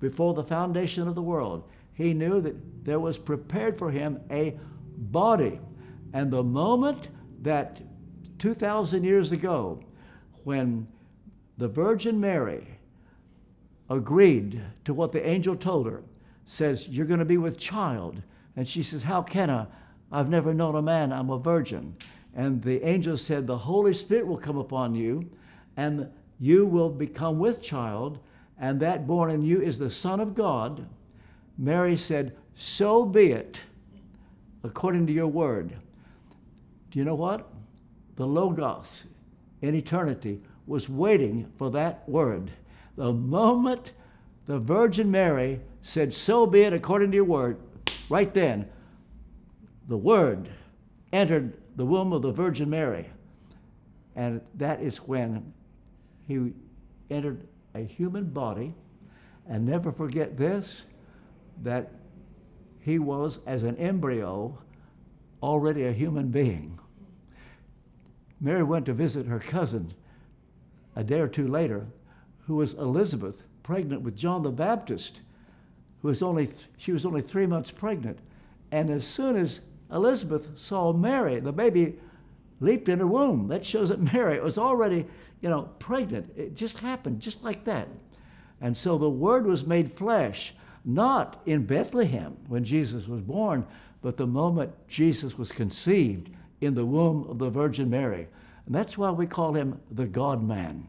before the foundation of the world. He knew that there was prepared for him a body. And the moment that 2,000 years ago, when the Virgin Mary agreed to what the angel told her, says, You're going to be with child. And she says, How can I? I've never known a man, I'm a virgin. And the angel said, The Holy Spirit will come upon you, and you will become with child, and that born in you is the Son of God, Mary said, So be it, according to your word. Do you know what? The Logos in eternity was waiting for that word. The moment the Virgin Mary said, So be it according to your word, right then, the word entered the womb of the Virgin Mary. And that is when he entered a human body. And never forget this that he was, as an embryo, already a human being. Mary went to visit her cousin a day or two later, who was Elizabeth, pregnant with John the Baptist, who was only she was only three months pregnant. And as soon as Elizabeth saw Mary, the baby leaped in her womb. That shows that Mary was already, you know, pregnant. It just happened just like that. And so the Word was made flesh, not in Bethlehem when Jesus was born, but the moment Jesus was conceived in the womb of the Virgin Mary. And that's why we call him the God man.